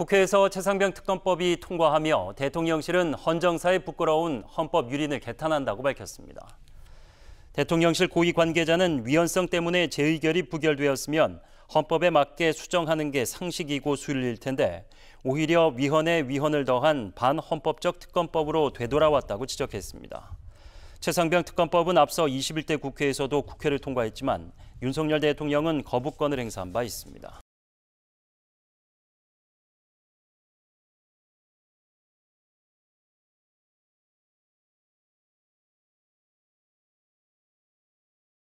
국회에서 최상병 특검법이 통과하며 대통령실은 헌정사의 부끄러운 헌법 유린을 개탄한다고 밝혔습니다. 대통령실 고위 관계자는 위헌성 때문에 재의결이 부결되었으면 헌법에 맞게 수정하는 게 상식이고 순리일 텐데 오히려 위헌에 위헌을 더한 반헌법적 특검법으로 되돌아왔다고 지적했습니다. 최상병 특검법은 앞서 21대 국회에서도 국회를 통과했지만 윤석열 대통령은 거부권을 행사한 바 있습니다.